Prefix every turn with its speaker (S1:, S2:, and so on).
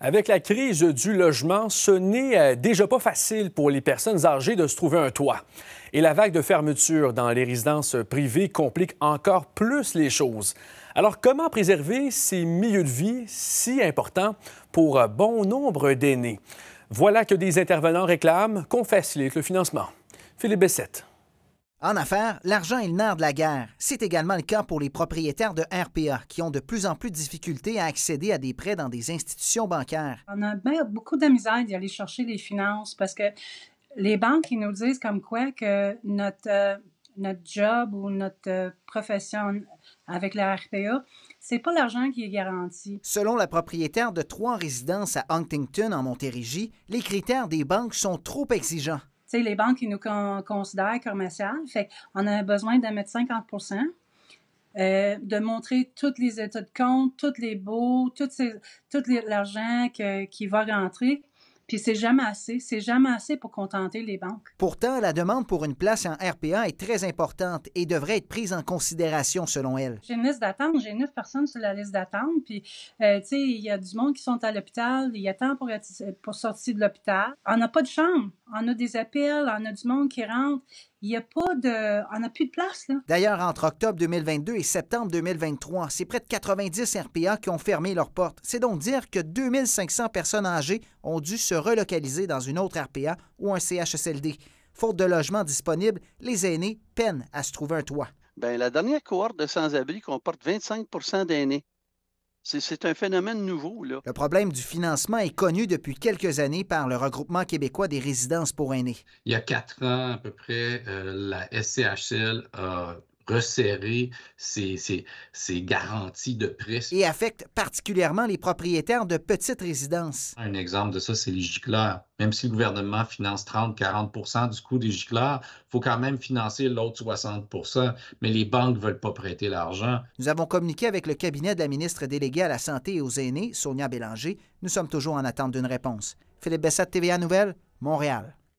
S1: Avec la crise du logement, ce n'est euh, déjà pas facile pour les personnes âgées de se trouver un toit. Et la vague de fermeture dans les résidences privées complique encore plus les choses. Alors comment préserver ces milieux de vie si importants pour euh, bon nombre d'aînés? Voilà que des intervenants réclament qu'on facilite le financement. Philippe Bessette. En affaires, l'argent est le nerf de la guerre. C'est également le cas pour les propriétaires de RPA qui ont de plus en plus de difficultés à accéder à des prêts dans des institutions bancaires.
S2: On a beaucoup de misère d'y aller chercher les finances parce que les banques, ils nous disent comme quoi que notre, euh, notre job ou notre euh, profession avec la RPA, c'est pas l'argent qui est garanti.
S1: Selon la propriétaire de trois résidences à Huntington, en Montérégie, les critères des banques sont trop exigeants
S2: sais, les banques, ils nous considèrent commerciales. Fait on a besoin de mettre 50 euh, de montrer tous les états de compte, tous les baux, tout, tout l'argent qui va rentrer. Puis c'est jamais assez, c'est jamais assez pour contenter les banques.
S1: Pourtant, la demande pour une place en RPA est très importante et devrait être prise en considération selon
S2: elle. J'ai une liste d'attente, j'ai neuf personnes sur la liste d'attente, puis euh, il y a du monde qui sont à l'hôpital, il y a temps pour, pour sortir de l'hôpital. On n'a pas de chambre, on a des appels, on a du monde qui rentre. Il n'y a pas de. On n'a plus de place,
S1: D'ailleurs, entre octobre 2022 et septembre 2023, c'est près de 90 RPA qui ont fermé leurs portes. C'est donc dire que 2500 personnes âgées ont dû se relocaliser dans une autre RPA ou un CHSLD. Faute de logements disponibles, les aînés peinent à se trouver un toit. Bien, la dernière cohorte de sans-abri comporte 25 d'aînés. C'est un phénomène nouveau. Le problème du financement est connu depuis quelques années par le regroupement québécois des résidences pour aînés.
S2: Il y a quatre ans à peu près, euh, la SCHL a resserrer ces garanties de prix
S1: Et affecte particulièrement les propriétaires de petites résidences. Un exemple de ça, c'est les gicleurs. Même si le gouvernement finance 30-40 du coût des gicleurs, il faut quand même financer l'autre 60 mais les banques ne veulent pas prêter l'argent. Nous avons communiqué avec le cabinet de la ministre déléguée à la Santé et aux aînés, Sonia Bélanger. Nous sommes toujours en attente d'une réponse. Philippe Bessette, TVA Nouvelle, Montréal.